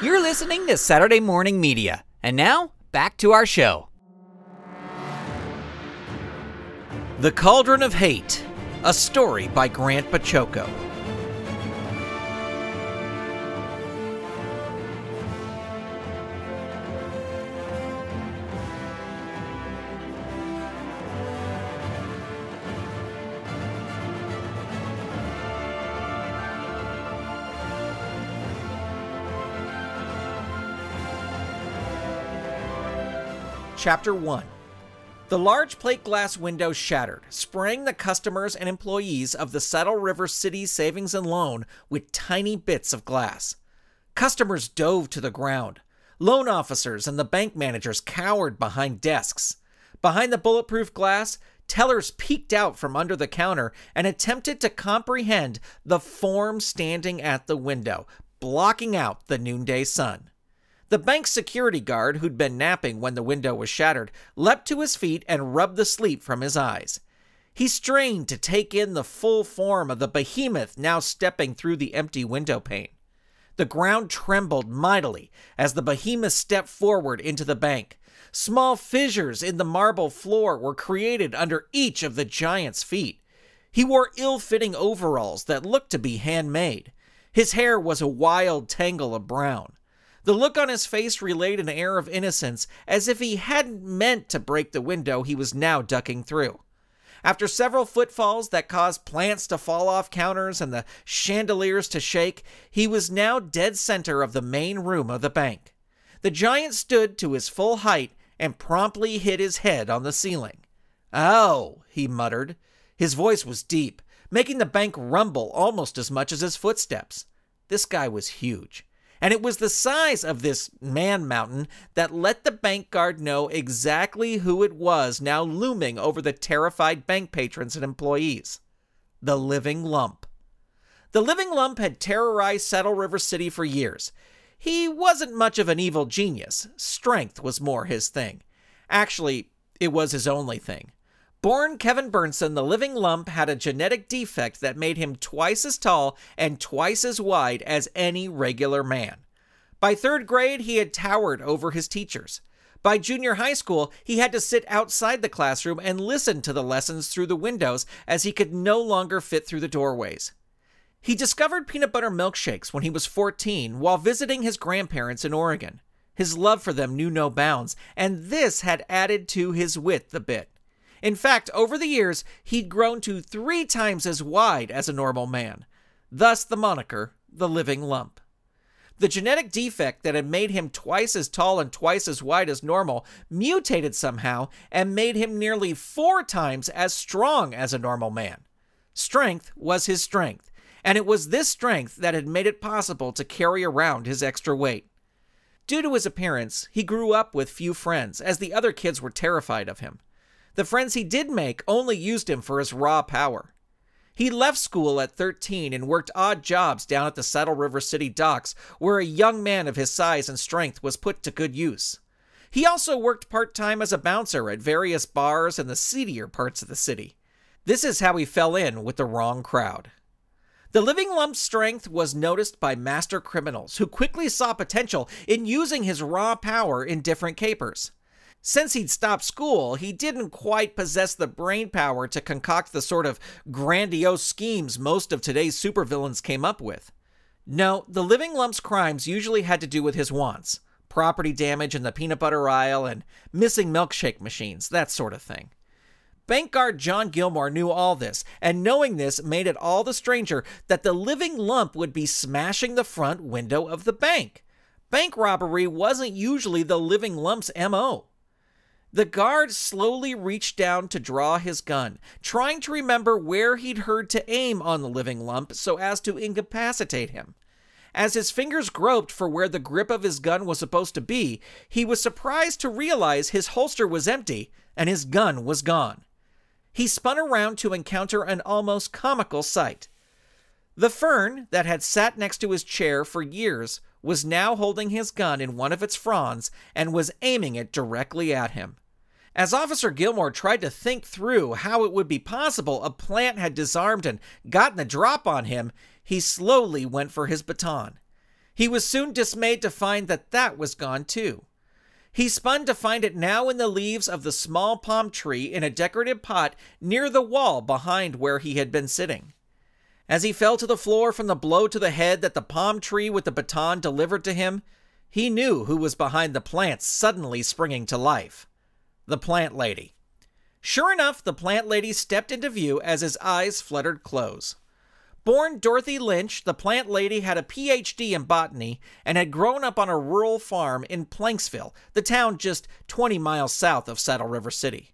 You're listening to Saturday Morning Media. And now, back to our show. The Cauldron of Hate, a story by Grant Pachoco. Chapter 1 The large plate glass window shattered, spraying the customers and employees of the Saddle River City Savings and Loan with tiny bits of glass. Customers dove to the ground. Loan officers and the bank managers cowered behind desks. Behind the bulletproof glass, tellers peeked out from under the counter and attempted to comprehend the form standing at the window, blocking out the noonday sun. The bank's security guard, who'd been napping when the window was shattered, leapt to his feet and rubbed the sleep from his eyes. He strained to take in the full form of the behemoth now stepping through the empty window pane. The ground trembled mightily as the behemoth stepped forward into the bank. Small fissures in the marble floor were created under each of the giant's feet. He wore ill fitting overalls that looked to be handmade. His hair was a wild tangle of brown. The look on his face relayed an air of innocence, as if he hadn't meant to break the window he was now ducking through. After several footfalls that caused plants to fall off counters and the chandeliers to shake, he was now dead center of the main room of the bank. The giant stood to his full height and promptly hit his head on the ceiling. Ow, oh, he muttered. His voice was deep, making the bank rumble almost as much as his footsteps. This guy was huge and it was the size of this man mountain that let the bank guard know exactly who it was now looming over the terrified bank patrons and employees the Living Lump. The Living Lump had terrorized Saddle River City for years. He wasn't much of an evil genius, strength was more his thing. Actually, it was his only thing. Born Kevin Burnson, the living lump had a genetic defect that made him twice as tall and twice as wide as any regular man. By third grade, he had towered over his teachers. By junior high school, he had to sit outside the classroom and listen to the lessons through the windows as he could no longer fit through the doorways. He discovered peanut butter milkshakes when he was 14 while visiting his grandparents in Oregon. His love for them knew no bounds, and this had added to his wit the bit. In fact, over the years, he'd grown to three times as wide as a normal man, thus the moniker, the living lump. The genetic defect that had made him twice as tall and twice as wide as normal mutated somehow and made him nearly four times as strong as a normal man. Strength was his strength, and it was this strength that had made it possible to carry around his extra weight. Due to his appearance, he grew up with few friends, as the other kids were terrified of him. The friends he did make only used him for his raw power. He left school at 13 and worked odd jobs down at the Saddle River City docks, where a young man of his size and strength was put to good use. He also worked part time as a bouncer at various bars in the seedier parts of the city. This is how he fell in with the wrong crowd. The living lump's strength was noticed by master criminals who quickly saw potential in using his raw power in different capers. Since he'd stopped school, he didn't quite possess the brain power to concoct the sort of grandiose schemes most of today's supervillains came up with. No, the Living Lump's crimes usually had to do with his wants property damage in the peanut butter aisle and missing milkshake machines, that sort of thing. Bank guard John Gilmore knew all this, and knowing this made it all the stranger that the living lump would be smashing the front window of the bank. Bank robbery wasn't usually the living lump's MO. The guard slowly reached down to draw his gun, trying to remember where he'd heard to aim on the living lump so as to incapacitate him. As his fingers groped for where the grip of his gun was supposed to be, he was surprised to realize his holster was empty and his gun was gone. He spun around to encounter an almost comical sight. The fern that had sat next to his chair for years was now holding his gun in one of its fronds and was aiming it directly at him. As Officer Gilmore tried to think through how it would be possible a plant had disarmed and gotten a drop on him, he slowly went for his baton. He was soon dismayed to find that that was gone too. He spun to find it now in the leaves of the small palm tree in a decorative pot near the wall behind where he had been sitting. As he fell to the floor from the blow to the head that the palm tree with the baton delivered to him, he knew who was behind the plant suddenly springing to life the plant lady. Sure enough, the plant lady stepped into view as his eyes fluttered close. Born Dorothy Lynch, the plant lady had a PhD in botany and had grown up on a rural farm in Planksville, the town just 20 miles south of Saddle River City.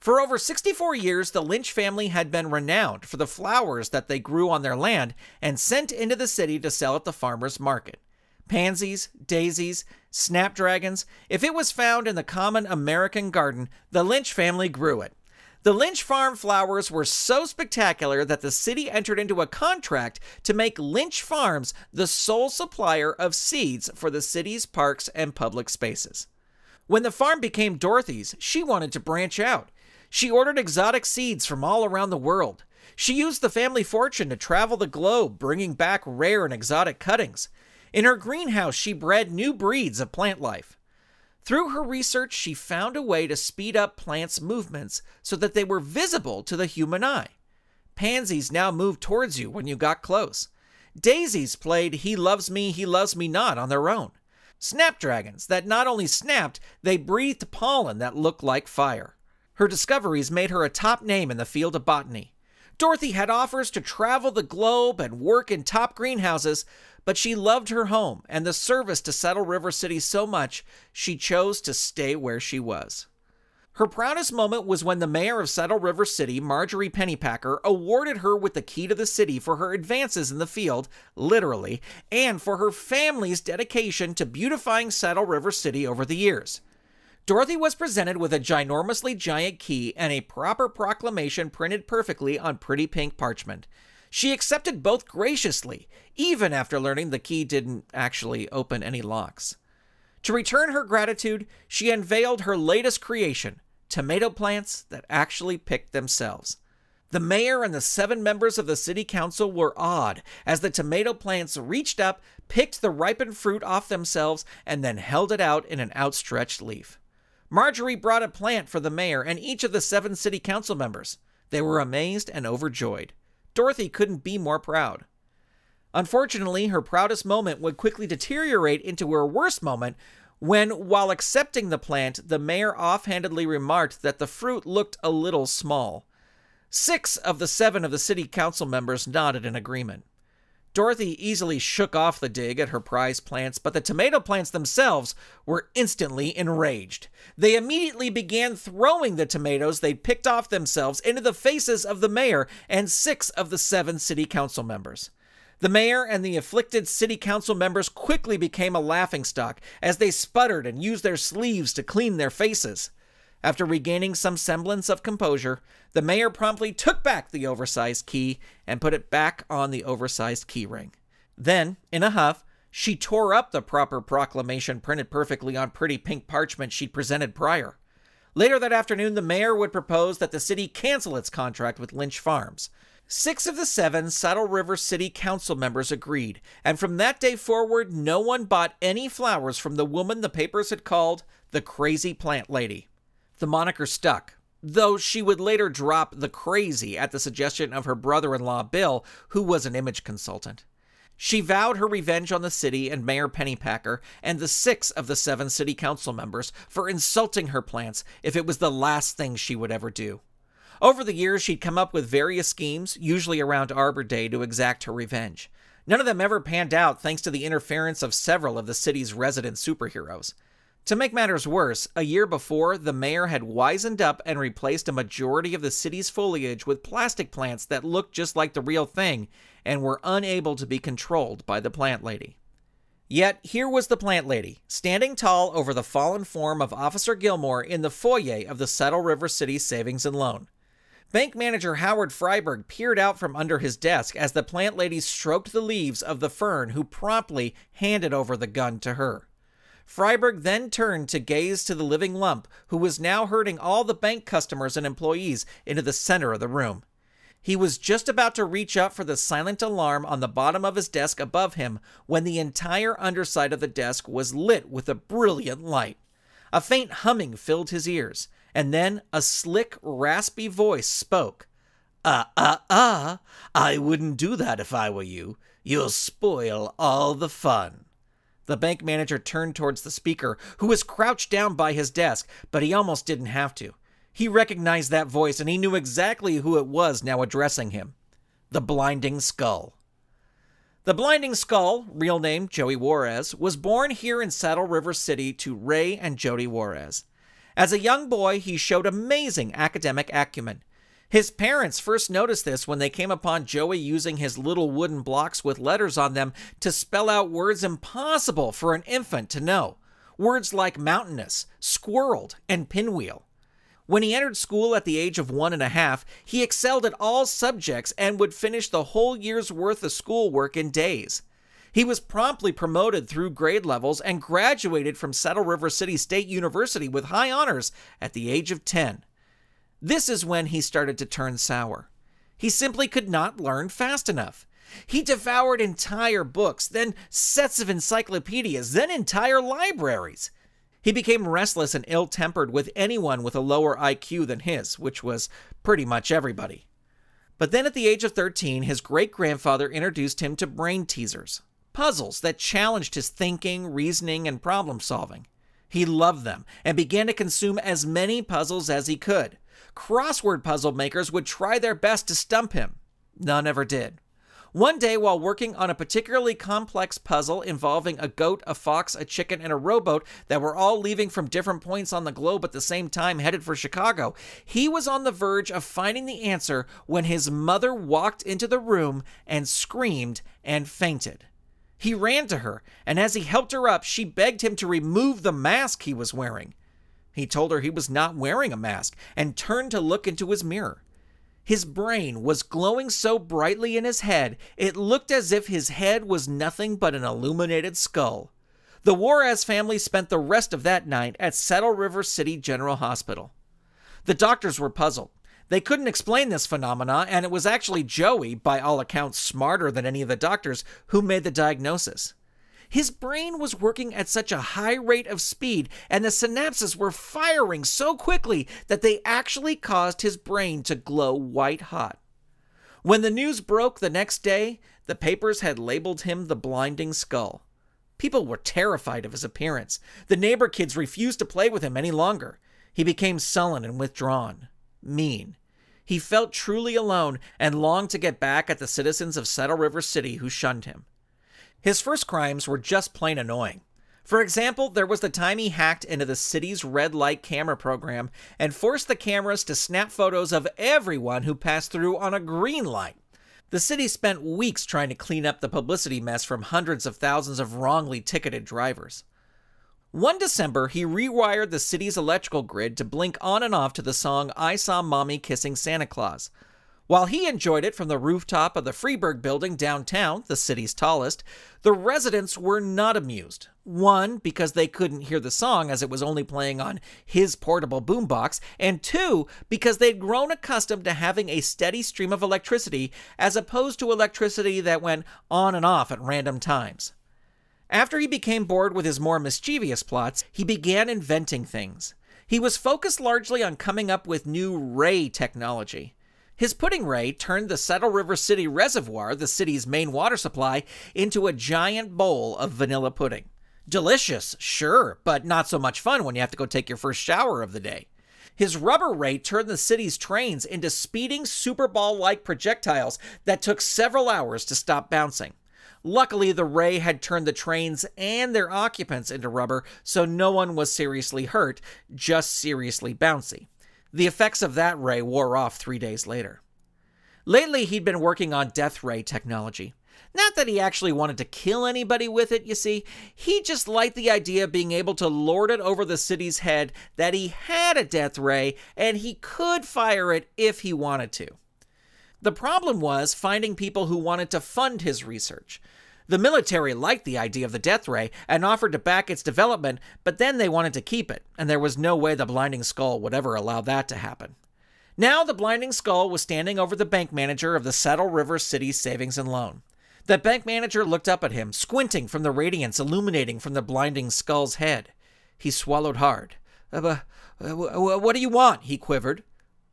For over 64 years, the Lynch family had been renowned for the flowers that they grew on their land and sent into the city to sell at the farmer's market. Pansies, daisies, snapdragons, if it was found in the common American garden, the Lynch family grew it. The Lynch Farm flowers were so spectacular that the city entered into a contract to make Lynch Farms the sole supplier of seeds for the city's parks and public spaces. When the farm became Dorothy's, she wanted to branch out. She ordered exotic seeds from all around the world. She used the family fortune to travel the globe, bringing back rare and exotic cuttings. In her greenhouse, she bred new breeds of plant life. Through her research, she found a way to speed up plants' movements so that they were visible to the human eye. Pansies now moved towards you when you got close. Daisies played He Loves Me, He Loves Me Not on their own. Snapdragons that not only snapped, they breathed pollen that looked like fire. Her discoveries made her a top name in the field of botany. Dorothy had offers to travel the globe and work in top greenhouses, but she loved her home and the service to Saddle River City so much she chose to stay where she was. Her proudest moment was when the mayor of Saddle River City, Marjorie Pennypacker, awarded her with the key to the city for her advances in the field, literally, and for her family's dedication to beautifying Saddle River City over the years. Dorothy was presented with a ginormously giant key and a proper proclamation printed perfectly on pretty pink parchment. She accepted both graciously, even after learning the key didn't actually open any locks. To return her gratitude, she unveiled her latest creation tomato plants that actually picked themselves. The mayor and the seven members of the city council were awed as the tomato plants reached up, picked the ripened fruit off themselves, and then held it out in an outstretched leaf. Marjorie brought a plant for the mayor and each of the seven city council members. They were amazed and overjoyed. Dorothy couldn't be more proud. Unfortunately, her proudest moment would quickly deteriorate into her worst moment when, while accepting the plant, the mayor offhandedly remarked that the fruit looked a little small. Six of the seven of the city council members nodded in agreement. Dorothy easily shook off the dig at her prize plants, but the tomato plants themselves were instantly enraged. They immediately began throwing the tomatoes they'd picked off themselves into the faces of the mayor and six of the seven city council members. The mayor and the afflicted city council members quickly became a laughingstock as they sputtered and used their sleeves to clean their faces. After regaining some semblance of composure, the mayor promptly took back the oversized key and put it back on the oversized key ring. Then, in a huff, she tore up the proper proclamation printed perfectly on pretty pink parchment she'd presented prior. Later that afternoon, the mayor would propose that the city cancel its contract with Lynch Farms. Six of the seven Saddle River City Council members agreed, and from that day forward, no one bought any flowers from the woman the papers had called the Crazy Plant Lady. The moniker stuck, though she would later drop the crazy at the suggestion of her brother in law, Bill, who was an image consultant. She vowed her revenge on the city and Mayor Pennypacker and the six of the seven city council members for insulting her plants if it was the last thing she would ever do. Over the years, she'd come up with various schemes, usually around Arbor Day, to exact her revenge. None of them ever panned out thanks to the interference of several of the city's resident superheroes. To make matters worse, a year before, the mayor had wizened up and replaced a majority of the city's foliage with plastic plants that looked just like the real thing and were unable to be controlled by the plant lady. Yet here was the plant lady, standing tall over the fallen form of Officer Gilmore in the foyer of the Saddle River City Savings and Loan. Bank manager Howard Freiberg peered out from under his desk as the plant lady stroked the leaves of the fern, who promptly handed over the gun to her. Freiberg then turned to gaze to the living lump, who was now herding all the bank customers and employees into the center of the room. He was just about to reach up for the silent alarm on the bottom of his desk above him when the entire underside of the desk was lit with a brilliant light. A faint humming filled his ears, and then a slick, raspy voice spoke. Ah, uh, ah, uh, ah! Uh, I wouldn't do that if I were you. You'll spoil all the fun. The bank manager turned towards the speaker, who was crouched down by his desk, but he almost didn't have to. He recognized that voice and he knew exactly who it was now addressing him the Blinding Skull. The Blinding Skull, real name Joey Juarez, was born here in Saddle River City to Ray and Jody Juarez. As a young boy, he showed amazing academic acumen. His parents first noticed this when they came upon Joey using his little wooden blocks with letters on them to spell out words impossible for an infant to know. Words like mountainous, squirreled, and pinwheel. When he entered school at the age of one and a half, he excelled at all subjects and would finish the whole year's worth of schoolwork in days. He was promptly promoted through grade levels and graduated from Saddle River City State University with high honors at the age of 10. This is when he started to turn sour. He simply could not learn fast enough. He devoured entire books, then sets of encyclopedias, then entire libraries. He became restless and ill tempered with anyone with a lower IQ than his, which was pretty much everybody. But then at the age of 13, his great grandfather introduced him to brain teasers, puzzles that challenged his thinking, reasoning, and problem solving. He loved them and began to consume as many puzzles as he could. Crossword puzzle makers would try their best to stump him. None ever did. One day, while working on a particularly complex puzzle involving a goat, a fox, a chicken, and a rowboat that were all leaving from different points on the globe at the same time, headed for Chicago, he was on the verge of finding the answer when his mother walked into the room and screamed and fainted. He ran to her, and as he helped her up, she begged him to remove the mask he was wearing. He told her he was not wearing a mask and turned to look into his mirror. His brain was glowing so brightly in his head, it looked as if his head was nothing but an illuminated skull. The Juarez family spent the rest of that night at Saddle River City General Hospital. The doctors were puzzled. They couldn't explain this phenomena, and it was actually Joey, by all accounts smarter than any of the doctors, who made the diagnosis. His brain was working at such a high rate of speed, and the synapses were firing so quickly that they actually caused his brain to glow white hot. When the news broke the next day, the papers had labeled him the Blinding Skull. People were terrified of his appearance. The neighbor kids refused to play with him any longer. He became sullen and withdrawn, mean. He felt truly alone and longed to get back at the citizens of Settle River City who shunned him. His first crimes were just plain annoying. For example, there was the time he hacked into the city's red light camera program and forced the cameras to snap photos of everyone who passed through on a green light. The city spent weeks trying to clean up the publicity mess from hundreds of thousands of wrongly ticketed drivers. One December, he rewired the city's electrical grid to blink on and off to the song I Saw Mommy Kissing Santa Claus, while he enjoyed it from the rooftop of the Freeburg building downtown, the city's tallest, the residents were not amused. One, because they couldn't hear the song as it was only playing on his portable boombox, and two, because they'd grown accustomed to having a steady stream of electricity as opposed to electricity that went on and off at random times. After he became bored with his more mischievous plots, he began inventing things. He was focused largely on coming up with new ray technology. His pudding ray turned the Settle River City Reservoir, the city's main water supply, into a giant bowl of vanilla pudding. Delicious, sure, but not so much fun when you have to go take your first shower of the day. His rubber ray turned the city's trains into speeding Super like projectiles that took several hours to stop bouncing. Luckily, the ray had turned the trains and their occupants into rubber, so no one was seriously hurt, just seriously bouncy. The effects of that ray wore off three days later. Lately, he'd been working on death ray technology. Not that he actually wanted to kill anybody with it, you see. He just liked the idea of being able to lord it over the city's head that he had a death ray and he could fire it if he wanted to. The problem was finding people who wanted to fund his research. The military liked the idea of the death ray and offered to back its development, but then they wanted to keep it, and there was no way the Blinding Skull would ever allow that to happen. Now, the Blinding Skull was standing over the bank manager of the Saddle River City Savings and Loan. The bank manager looked up at him, squinting from the radiance illuminating from the blinding skull's head. He swallowed hard. Uh, uh what do you want? he quivered.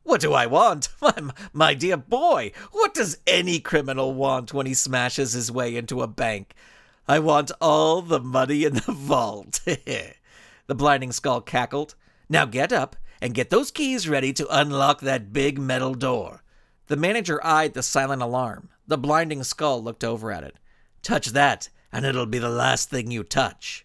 What do I want? My dear boy, what does any criminal want when he smashes his way into a bank? I want all the money in the vault. the blinding skull cackled. Now get up and get those keys ready to unlock that big metal door. The manager eyed the silent alarm. The blinding skull looked over at it. Touch that, and it'll be the last thing you touch.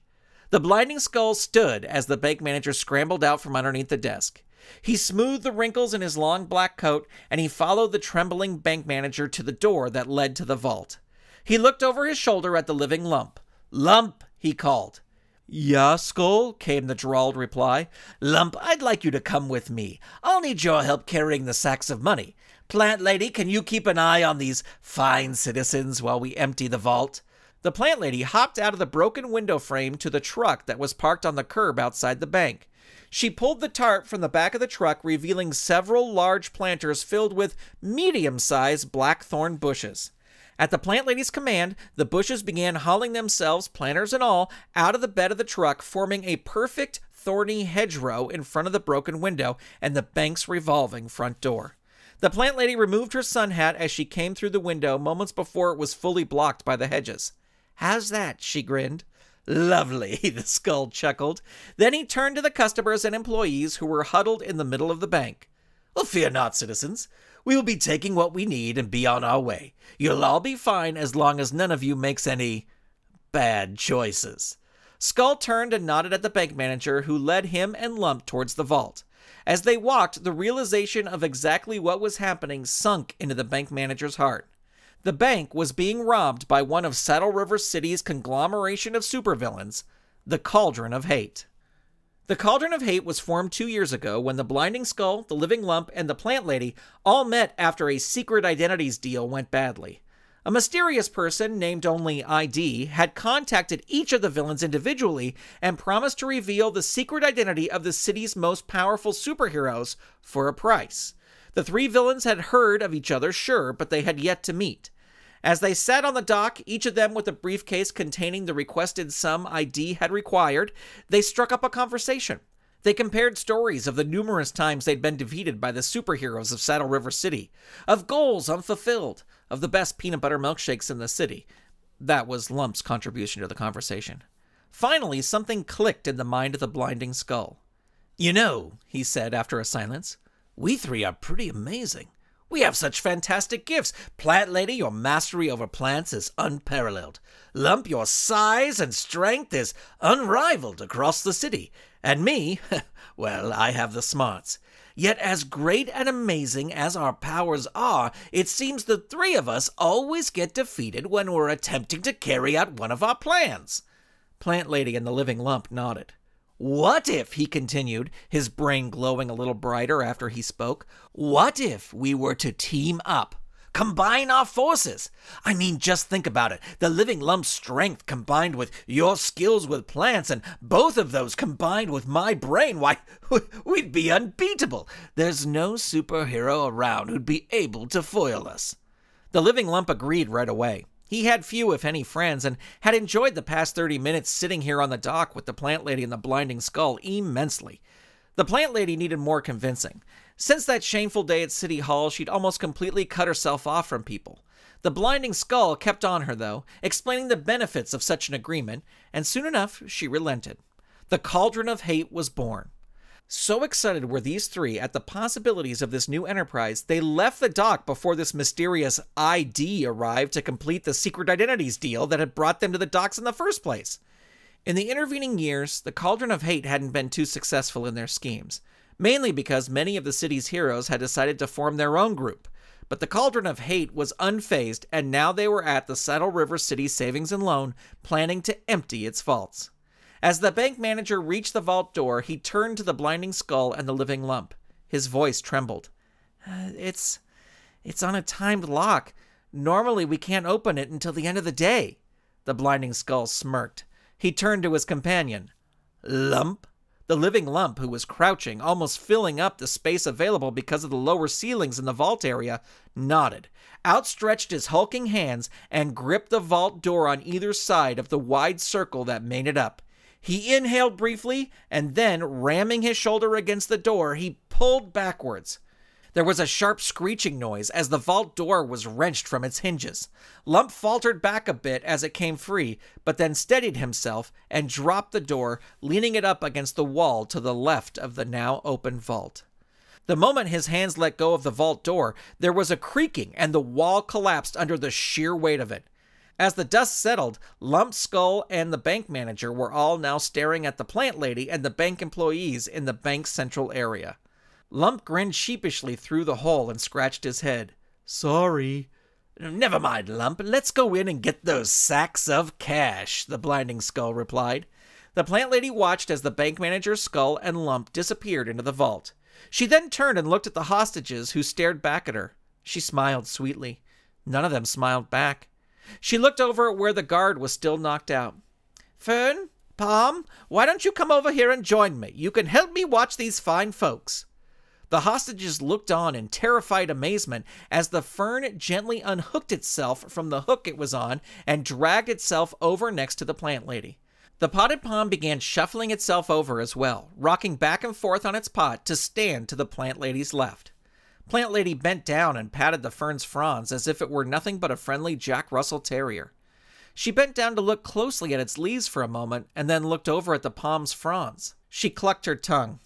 The blinding skull stood as the bank manager scrambled out from underneath the desk. He smoothed the wrinkles in his long black coat, and he followed the trembling bank manager to the door that led to the vault. He looked over his shoulder at the living lump. Lump, he called. "Yes, Skull, came the drawled reply. Lump, I'd like you to come with me. I'll need your help carrying the sacks of money. Plant lady, can you keep an eye on these fine citizens while we empty the vault? The plant lady hopped out of the broken window frame to the truck that was parked on the curb outside the bank. She pulled the tarp from the back of the truck, revealing several large planters filled with medium sized blackthorn bushes. At the plant lady's command, the bushes began hauling themselves, planters and all, out of the bed of the truck, forming a perfect thorny hedgerow in front of the broken window and the bank's revolving front door. The plant lady removed her sun hat as she came through the window moments before it was fully blocked by the hedges. How's that? she grinned. Lovely, the skull chuckled. Then he turned to the customers and employees who were huddled in the middle of the bank. Well, fear not, citizens. We will be taking what we need and be on our way. You'll all be fine as long as none of you makes any bad choices. Skull turned and nodded at the bank manager, who led him and Lump towards the vault. As they walked, the realization of exactly what was happening sunk into the bank manager's heart. The bank was being robbed by one of Saddle River City's conglomeration of supervillains, the Cauldron of Hate. The Cauldron of Hate was formed two years ago when the Blinding Skull, the Living Lump, and the Plant Lady all met after a secret identities deal went badly. A mysterious person named only ID had contacted each of the villains individually and promised to reveal the secret identity of the city's most powerful superheroes for a price. The three villains had heard of each other, sure, but they had yet to meet. As they sat on the dock, each of them with a briefcase containing the requested sum ID had required, they struck up a conversation. They compared stories of the numerous times they'd been defeated by the superheroes of Saddle River City, of goals unfulfilled, of the best peanut butter milkshakes in the city. That was Lump's contribution to the conversation. Finally, something clicked in the mind of the blinding skull. You know, he said after a silence, we three are pretty amazing. We have such fantastic gifts. Plant Lady, your mastery over plants is unparalleled. Lump, your size and strength is unrivaled across the city. And me, well, I have the smarts. Yet, as great and amazing as our powers are, it seems the three of us always get defeated when we're attempting to carry out one of our plans. Plant Lady and the Living Lump nodded. What if, he continued, his brain glowing a little brighter after he spoke, what if we were to team up? Combine our forces. I mean, just think about it. The living lump's strength combined with your skills with plants, and both of those combined with my brain, why, we'd be unbeatable. There's no superhero around who'd be able to foil us. The living lump agreed right away. He had few, if any, friends and had enjoyed the past 30 minutes sitting here on the dock with the plant lady and the blinding skull immensely. The plant lady needed more convincing. Since that shameful day at City Hall, she'd almost completely cut herself off from people. The blinding skull kept on her, though, explaining the benefits of such an agreement, and soon enough she relented. The cauldron of hate was born. So excited were these three at the possibilities of this new enterprise, they left the dock before this mysterious ID arrived to complete the secret identities deal that had brought them to the docks in the first place. In the intervening years, the Cauldron of Hate hadn't been too successful in their schemes, mainly because many of the city's heroes had decided to form their own group. But the Cauldron of Hate was unfazed, and now they were at the Saddle River City Savings and Loan, planning to empty its vaults. As the bank manager reached the vault door, he turned to the blinding skull and the living lump. His voice trembled. Uh, it's. it's on a timed lock. Normally, we can't open it until the end of the day. The blinding skull smirked. He turned to his companion. Lump? The living lump, who was crouching, almost filling up the space available because of the lower ceilings in the vault area, nodded, outstretched his hulking hands, and gripped the vault door on either side of the wide circle that made it up. He inhaled briefly, and then, ramming his shoulder against the door, he pulled backwards. There was a sharp screeching noise as the vault door was wrenched from its hinges. Lump faltered back a bit as it came free, but then steadied himself and dropped the door, leaning it up against the wall to the left of the now open vault. The moment his hands let go of the vault door, there was a creaking and the wall collapsed under the sheer weight of it. As the dust settled, Lump Skull and the bank manager were all now staring at the plant lady and the bank employees in the bank's central area. Lump grinned sheepishly through the hole and scratched his head. Sorry. Never mind, Lump. Let's go in and get those sacks of cash, the blinding skull replied. The plant lady watched as the bank manager's skull and lump disappeared into the vault. She then turned and looked at the hostages who stared back at her. She smiled sweetly. None of them smiled back. She looked over at where the guard was still knocked out. Fern, Palm, why don't you come over here and join me? You can help me watch these fine folks. The hostages looked on in terrified amazement as the fern gently unhooked itself from the hook it was on and dragged itself over next to the plant lady. The potted palm began shuffling itself over as well, rocking back and forth on its pot to stand to the plant lady's left. Plant Lady bent down and patted the fern's fronds as if it were nothing but a friendly Jack Russell Terrier. She bent down to look closely at its leaves for a moment and then looked over at the palm's fronds. She clucked her tongue.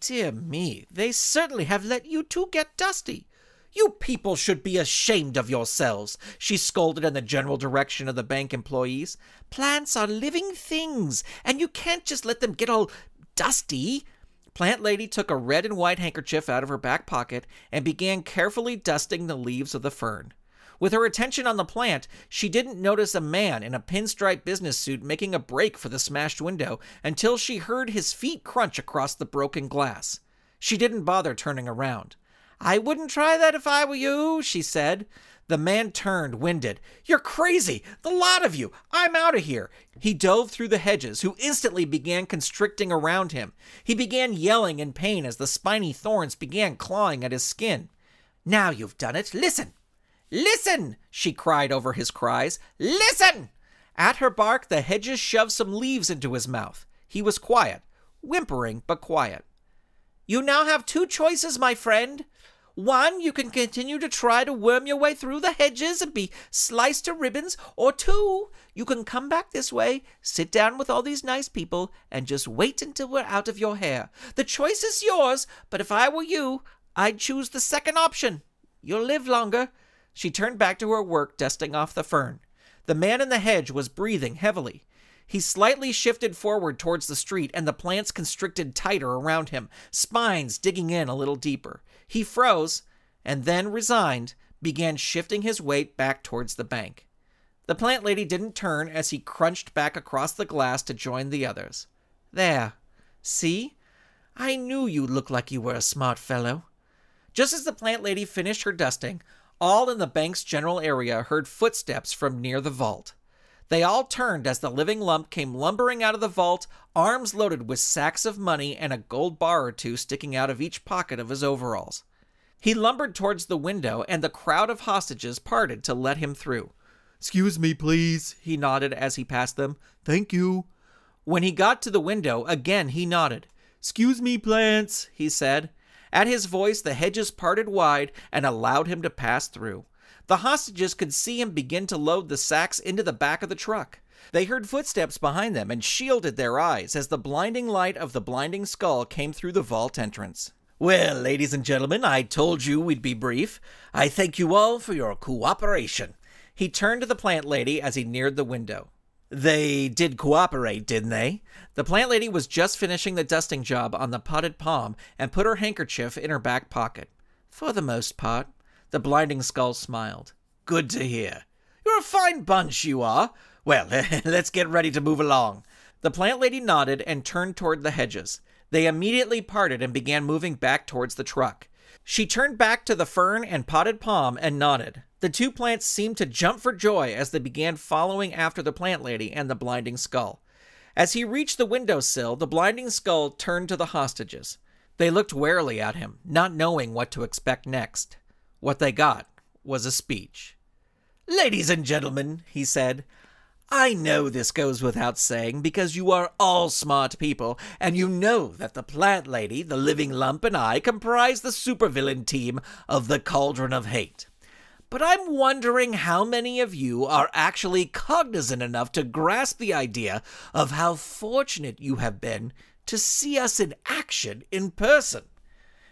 Dear me, they certainly have let you two get dusty. You people should be ashamed of yourselves, she scolded in the general direction of the bank employees. Plants are living things, and you can't just let them get all dusty. Plant Lady took a red and white handkerchief out of her back pocket and began carefully dusting the leaves of the fern. With her attention on the plant, she didn't notice a man in a pinstripe business suit making a break for the smashed window until she heard his feet crunch across the broken glass. She didn't bother turning around. I wouldn't try that if I were you, she said. The man turned, winded. You're crazy! The lot of you! I'm out of here! He dove through the hedges, who instantly began constricting around him. He began yelling in pain as the spiny thorns began clawing at his skin. Now you've done it! Listen! Listen! she cried over his cries. Listen! At her bark, the hedges shoved some leaves into his mouth. He was quiet, whimpering but quiet. You now have two choices, my friend, one, you can continue to try to worm your way through the hedges and be sliced to ribbons, or two, you can come back this way, sit down with all these nice people, and just wait until we're out of your hair. The choice is yours, but if I were you, I'd choose the second option. You'll live longer. She turned back to her work, dusting off the fern. The man in the hedge was breathing heavily. He slightly shifted forward towards the street, and the plants constricted tighter around him, spines digging in a little deeper. He froze and then resigned, began shifting his weight back towards the bank. The plant lady didn't turn as he crunched back across the glass to join the others. There. See? I knew you would look like you were a smart fellow. Just as the plant lady finished her dusting, all in the bank's general area heard footsteps from near the vault. They all turned as the living lump came lumbering out of the vault, arms loaded with sacks of money and a gold bar or two sticking out of each pocket of his overalls. He lumbered towards the window, and the crowd of hostages parted to let him through. Excuse me, please, he nodded as he passed them. Thank you. When he got to the window, again he nodded. Excuse me, plants, he said. At his voice, the hedges parted wide and allowed him to pass through. The hostages could see him begin to load the sacks into the back of the truck. They heard footsteps behind them and shielded their eyes as the blinding light of the blinding skull came through the vault entrance. Well, ladies and gentlemen, I told you we'd be brief. I thank you all for your cooperation. He turned to the plant lady as he neared the window. They did cooperate, didn't they? The plant lady was just finishing the dusting job on the potted palm and put her handkerchief in her back pocket. For the most part, the blinding skull smiled. Good to hear. You're a fine bunch, you are. Well, let's get ready to move along. The plant lady nodded and turned toward the hedges. They immediately parted and began moving back towards the truck. She turned back to the fern and potted palm and nodded. The two plants seemed to jump for joy as they began following after the plant lady and the blinding skull. As he reached the window sill, the blinding skull turned to the hostages. They looked warily at him, not knowing what to expect next. What they got was a speech. Ladies and gentlemen, he said, I know this goes without saying because you are all smart people, and you know that the Plant Lady, the Living Lump, and I comprise the supervillain team of the Cauldron of Hate. But I'm wondering how many of you are actually cognizant enough to grasp the idea of how fortunate you have been to see us in action in person.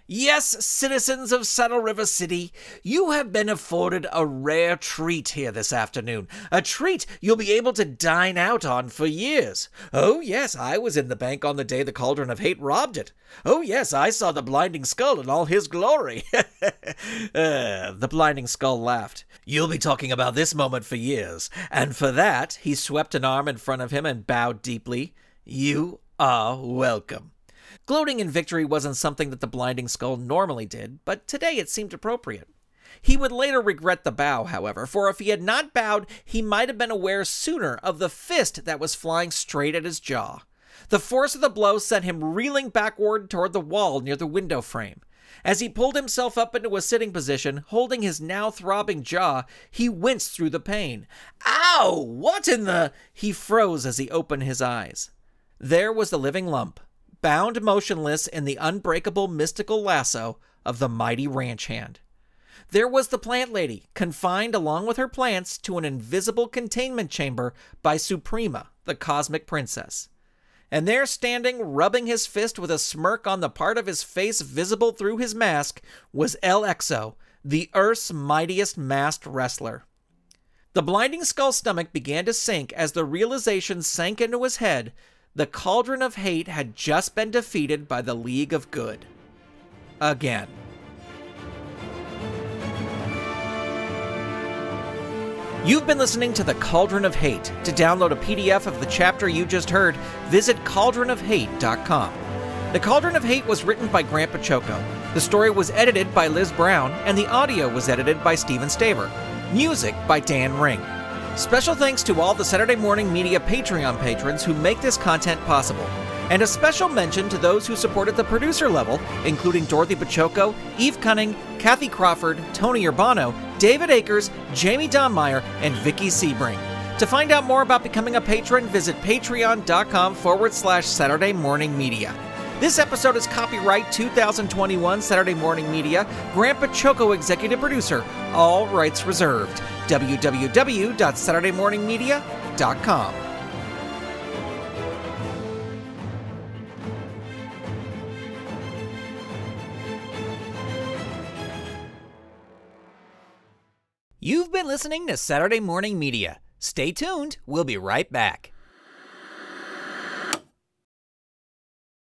Yes, citizens of Saddle River City, you have been afforded a rare treat here this afternoon. A treat you'll be able to dine out on for years. Oh, yes, I was in the bank on the day the Cauldron of Hate robbed it. Oh, yes, I saw the Blinding Skull in all his glory. uh, the Blinding Skull laughed. You'll be talking about this moment for years. And for that, he swept an arm in front of him and bowed deeply. You are welcome. Gloating in victory wasn't something that the Blinding Skull normally did, but today it seemed appropriate. He would later regret the bow, however, for if he had not bowed, he might have been aware sooner of the fist that was flying straight at his jaw. The force of the blow sent him reeling backward toward the wall near the window frame. As he pulled himself up into a sitting position, holding his now throbbing jaw, he winced through the pain. Ow! What in the? He froze as he opened his eyes. There was the living lump, bound motionless in the unbreakable mystical lasso of the mighty ranch hand. There was the plant lady, confined along with her plants to an invisible containment chamber by Suprema, the cosmic princess. And there, standing, rubbing his fist with a smirk on the part of his face visible through his mask, was El Exo, the Earth's mightiest masked wrestler. The blinding skull stomach began to sink as the realization sank into his head the Cauldron of Hate had just been defeated by the League of Good. Again. You've been listening to The Cauldron of Hate. To download a PDF of the chapter you just heard, visit cauldronofhate.com. The Cauldron of Hate was written by Grant Pachoco. The story was edited by Liz Brown, and the audio was edited by Steven Staver. Music by Dan Ring. Special thanks to all the Saturday Morning Media Patreon patrons who make this content possible. And a special mention to those who support at the producer level, including Dorothy Pachoco, Eve Cunning, Kathy Crawford, Tony Urbano, David Akers, Jamie Donmeyer, and Vicky Sebring. To find out more about becoming a patron, visit patreon.com forward slash Saturday Morning Media. This episode is copyright 2021 Saturday Morning Media, Grandpa Choco executive producer, all rights reserved www.saturdaymorningmedia.com. You've been listening to Saturday Morning Media. Stay tuned, we'll be right back.